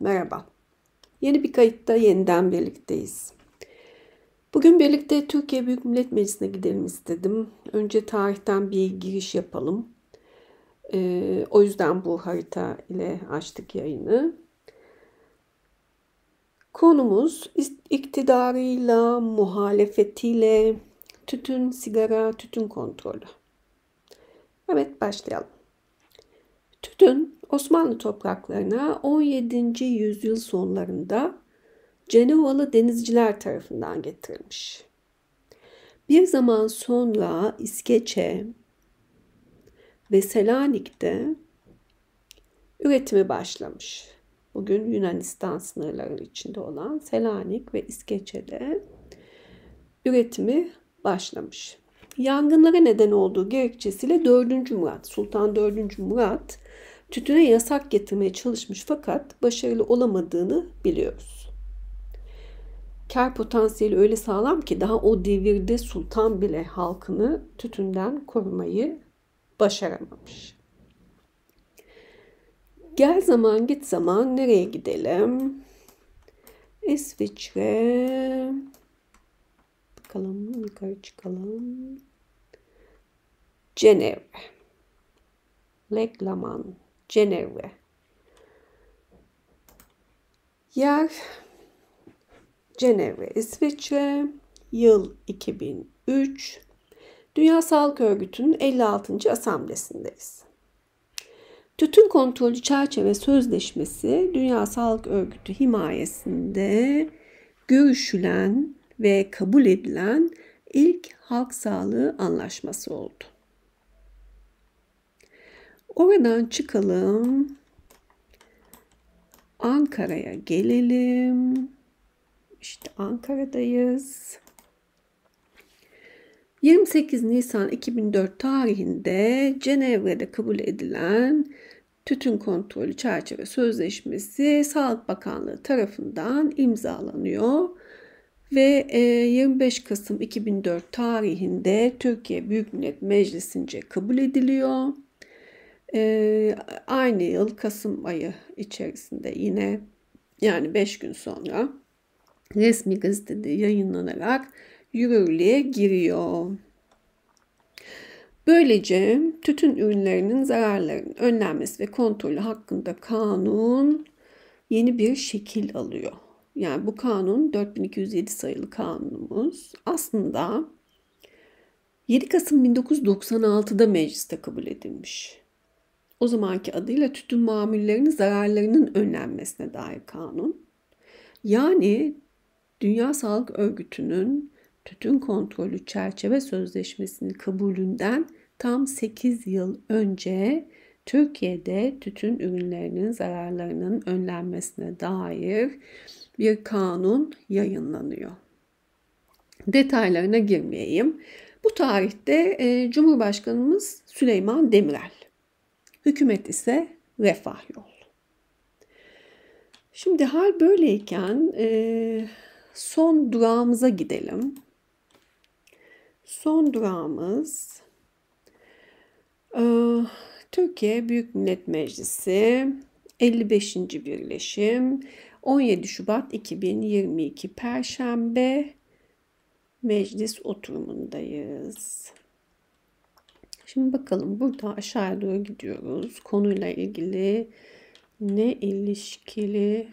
Merhaba. Yeni bir kayıtta yeniden birlikteyiz. Bugün birlikte Türkiye Büyük Millet Meclisi'ne gidelim istedim. Önce tarihten bir giriş yapalım. Ee, o yüzden bu harita ile açtık yayını. Konumuz iktidarıyla, muhalefetiyle tütün, sigara, tütün kontrolü. Evet başlayalım. Tütün Osmanlı topraklarına 17. yüzyıl sonlarında Cenovalı denizciler tarafından getirilmiş. Bir zaman sonra İskeçe ve Selanik'te üretimi başlamış. Bugün Yunanistan sınırları içinde olan Selanik ve İskeçe'de üretimi başlamış yangınlara neden olduğu gerekçesiyle 4. Murat, Sultan 4. Murat tütüne yasak getirmeye çalışmış fakat başarılı olamadığını biliyoruz. Kar potansiyeli öyle sağlam ki daha o devirde sultan bile halkını tütünden korumayı başaramamış. Gel zaman git zaman nereye gidelim? İsviçre. Bakalım yukarı çıkalım. Cenevre. Leklaman, Cenevre. Yer Cenevre, İsviçre. Yıl 2003. Dünya Sağlık Örgütü'nün 56. Asamblesindeyiz. Tütün kontrolü çerçeve sözleşmesi Dünya Sağlık Örgütü himayesinde görüşülen ve kabul edilen ilk halk sağlığı anlaşması oldu. Oradan çıkalım. Ankara'ya gelelim. İşte Ankara'dayız. 28 Nisan 2004 tarihinde Cenevre'de kabul edilen tütün kontrolü çerçeve sözleşmesi Sağlık Bakanlığı tarafından imzalanıyor ve 25 e, Kasım 2004 tarihinde Türkiye Büyük Millet Meclisi'nce kabul ediliyor. E, aynı yıl Kasım ayı içerisinde yine yani 5 gün sonra resmi gazetede yayınlanarak yürürlüğe giriyor. Böylece tütün ürünlerinin zararlarının önlenmesi ve kontrolü hakkında kanun yeni bir şekil alıyor. Yani bu kanun 4207 sayılı kanunumuz aslında 7 Kasım 1996'da mecliste kabul edilmiş o zamanki adıyla tütün mamullerinin zararlarının önlenmesine dair kanun. Yani Dünya Sağlık Örgütü'nün tütün kontrolü çerçeve sözleşmesinin kabulünden tam 8 yıl önce Türkiye'de tütün ürünlerinin zararlarının önlenmesine dair bir kanun yayınlanıyor. Detaylarına girmeyeyim. Bu tarihte Cumhurbaşkanımız Süleyman Demirel hükümet ise refah yol. Şimdi hal böyleyken e, son durağımıza gidelim. Son durağımız e, Türkiye Büyük Millet Meclisi 55. Birleşim 17 Şubat 2022 Perşembe Meclis oturumundayız. Şimdi bakalım burada aşağıya doğru gidiyoruz. Konuyla ilgili ne ilişkili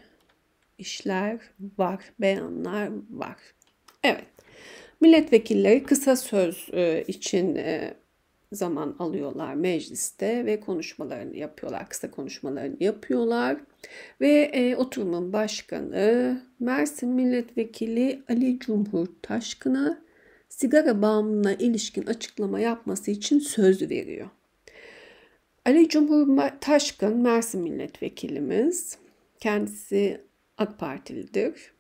işler var, beyanlar var. Evet. Milletvekilleri kısa söz e, için e, zaman alıyorlar mecliste ve konuşmalarını yapıyorlar, kısa konuşmalarını yapıyorlar. Ve e, oturumun başkanı Mersin Milletvekili Ali Cumhur Taşkın'a sigara bağımlılığına ilişkin açıklama yapması için söz veriyor. Ali Cumhur Taşkın Mersin Milletvekilimiz. Kendisi AK Partilidir.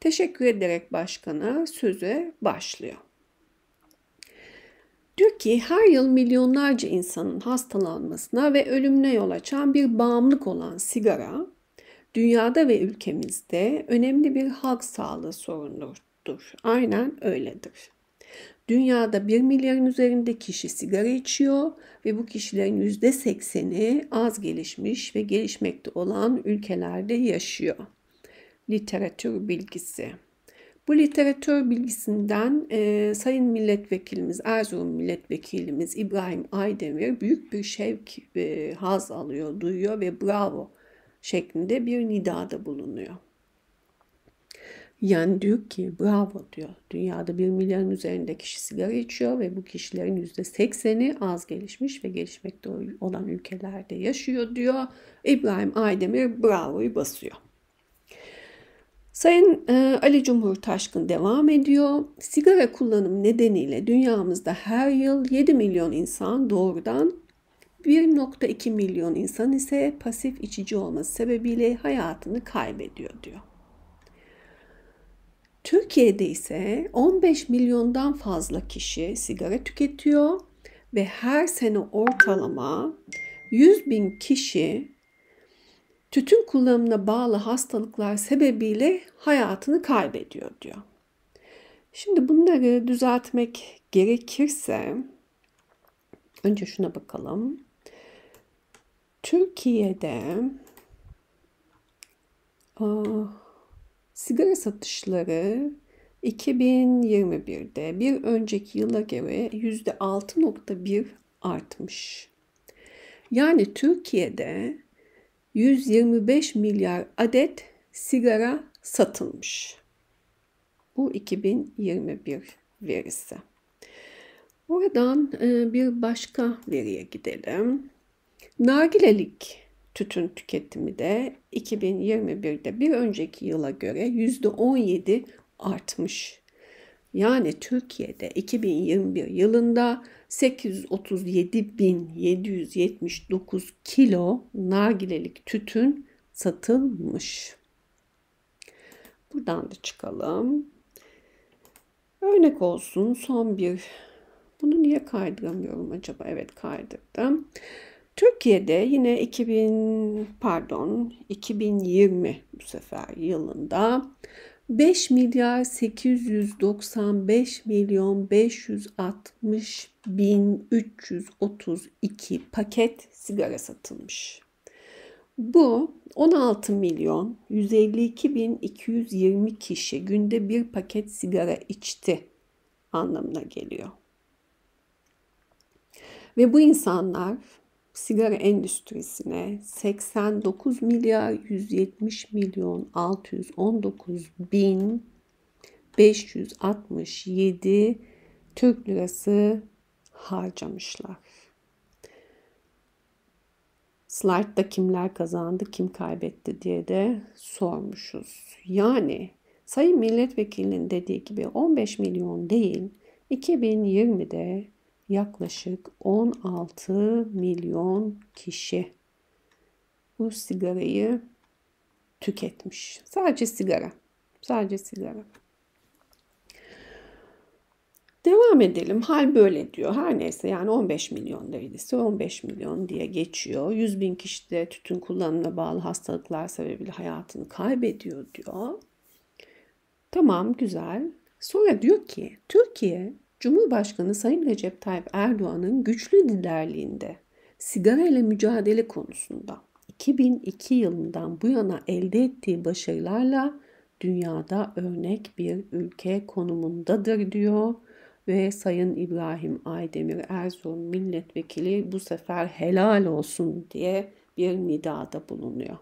Teşekkür ederek başkana söze başlıyor. Diyor ki her yıl milyonlarca insanın hastalanmasına ve ölümüne yol açan bir bağımlılık olan sigara dünyada ve ülkemizde önemli bir halk sağlığı sorunudur. Aynen öyledir. Dünyada 1 milyarın üzerinde kişi sigara içiyor ve bu kişilerin %80'i az gelişmiş ve gelişmekte olan ülkelerde yaşıyor. Literatür bilgisi. Bu literatür bilgisinden e, Sayın Milletvekilimiz, Erzurum Milletvekilimiz İbrahim Aydemir büyük bir şevk ve haz alıyor, duyuyor ve bravo şeklinde bir nidada bulunuyor. Yani diyor ki bravo diyor. Dünyada bir milyarın üzerinde kişi sigara içiyor ve bu kişilerin yüzde sekseni az gelişmiş ve gelişmekte olan ülkelerde yaşıyor diyor. İbrahim Aydemir bravoyu basıyor. Sayın e, Ali Taşkın devam ediyor. Sigara kullanımı nedeniyle dünyamızda her yıl 7 milyon insan doğrudan 1.2 milyon insan ise pasif içici olması sebebiyle hayatını kaybediyor diyor. Türkiye'de ise 15 milyondan fazla kişi sigara tüketiyor ve her sene ortalama 100 bin kişi tütün kullanımına bağlı hastalıklar sebebiyle hayatını kaybediyor diyor. Şimdi bunları düzeltmek gerekirse önce şuna bakalım. Türkiye'de oh, Sigara satışları 2021'de bir önceki yıla göre %6.1 artmış. Yani Türkiye'de 125 milyar adet sigara satılmış. Bu 2021 verisi. Buradan e, bir başka veriye gidelim. Nargilelik tütün tüketimi de 2021'de bir önceki yıla göre %17 artmış. Yani Türkiye'de 2021 yılında 837.779 kilo nargilelik tütün satılmış. Buradan da çıkalım. Örnek olsun son bir. Bunu niye kaydıramıyorum acaba? Evet kaydırdım. Türkiye'de yine 2000 pardon 2020 bu sefer yılında 5 milyar 895 milyon 560 bin 332 paket sigara satılmış. Bu 16 milyon 152 bin 220 kişi günde bir paket sigara içti anlamına geliyor. Ve bu insanlar sigara endüstrisine 89 milyar 170 milyon 619 bin 567 Türk lirası harcamışlar. Slide'da kimler kazandı, kim kaybetti diye de sormuşuz. Yani Sayın Milletvekilinin dediği gibi 15 milyon değil, 2020'de yaklaşık 16 milyon kişi bu sigarayı tüketmiş. Sadece sigara. Sadece sigara. Devam edelim. Hal böyle diyor. Her neyse yani 15 milyon derecesi 15 milyon diye geçiyor. 100 bin kişi de tütün kullanımına bağlı hastalıklar sebebiyle hayatını kaybediyor diyor. Tamam güzel. Sonra diyor ki Türkiye Cumhurbaşkanı Sayın Recep Tayyip Erdoğan'ın güçlü liderliğinde sigara ile mücadele konusunda 2002 yılından bu yana elde ettiği başarılarla dünyada örnek bir ülke konumundadır diyor ve Sayın İbrahim Aydemir Erzurum milletvekili bu sefer helal olsun diye bir nidada bulunuyor.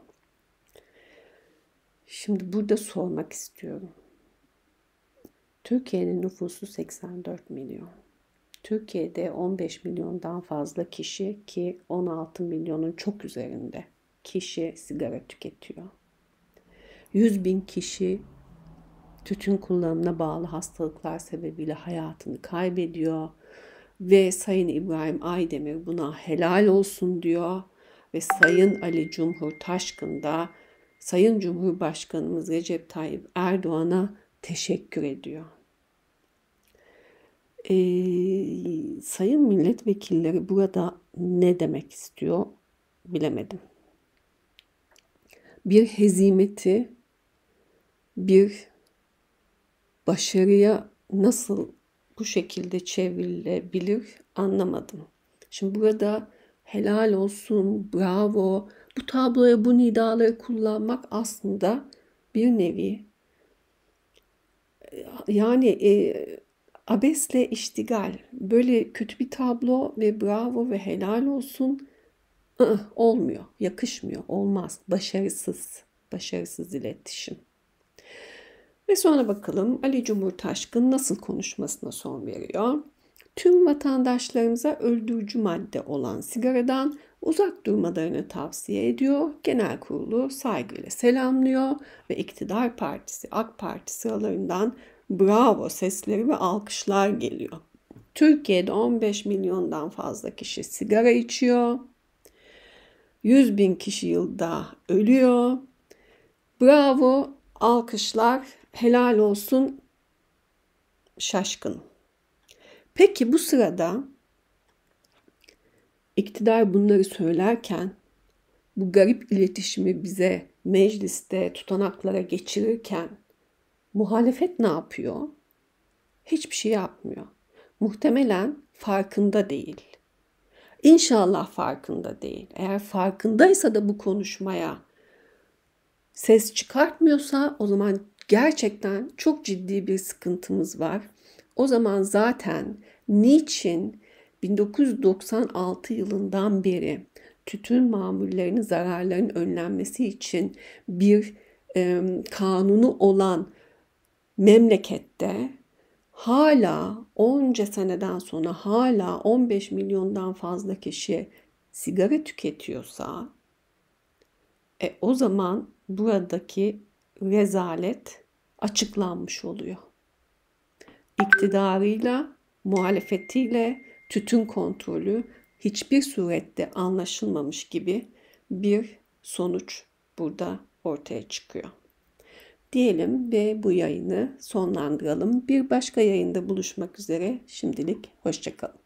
Şimdi burada sormak istiyorum. Türkiye'nin nüfusu 84 milyon. Türkiye'de 15 milyondan fazla kişi ki 16 milyonun çok üzerinde kişi sigara tüketiyor. 100 bin kişi tütün kullanımına bağlı hastalıklar sebebiyle hayatını kaybediyor ve Sayın İbrahim Aydemir buna helal olsun diyor ve Sayın Ali Cumhur Taşkın da Sayın Cumhurbaşkanımız Recep Tayyip Erdoğan'a teşekkür ediyor. Ee, sayın milletvekilleri burada ne demek istiyor bilemedim. Bir hezimeti bir başarıya nasıl bu şekilde çevrilebilir anlamadım. Şimdi burada helal olsun, bravo, bu tabloya bu nidaları kullanmak aslında bir nevi yani e, abesle iştigal böyle kötü bir tablo ve bravo ve helal olsun olmuyor, yakışmıyor, olmaz, başarısız, başarısız iletişim. Ve sonra bakalım Ali Cumhurtaşkın nasıl konuşmasına son veriyor. Tüm vatandaşlarımıza öldürücü madde olan sigaradan uzak durmalarını tavsiye ediyor. Genel kurulu saygıyla selamlıyor ve iktidar partisi AK Parti sıralarından bravo sesleri ve alkışlar geliyor. Türkiye'de 15 milyondan fazla kişi sigara içiyor. 100 bin kişi yılda ölüyor. Bravo, alkışlar, helal olsun, şaşkın. Peki bu sırada İktidar bunları söylerken bu garip iletişimi bize mecliste tutanaklara geçirirken muhalefet ne yapıyor? Hiçbir şey yapmıyor. Muhtemelen farkında değil. İnşallah farkında değil. Eğer farkındaysa da bu konuşmaya ses çıkartmıyorsa o zaman gerçekten çok ciddi bir sıkıntımız var. O zaman zaten niçin 1996 yılından beri tütün mamullerinin zararlarının önlenmesi için bir e, kanunu olan memlekette hala onca seneden sonra hala 15 milyondan fazla kişi sigara tüketiyorsa e, o zaman buradaki rezalet açıklanmış oluyor. İktidarıyla, muhalefetiyle, tütün kontrolü hiçbir surette anlaşılmamış gibi bir sonuç burada ortaya çıkıyor. Diyelim ve bu yayını sonlandıralım. Bir başka yayında buluşmak üzere. Şimdilik hoşçakalın.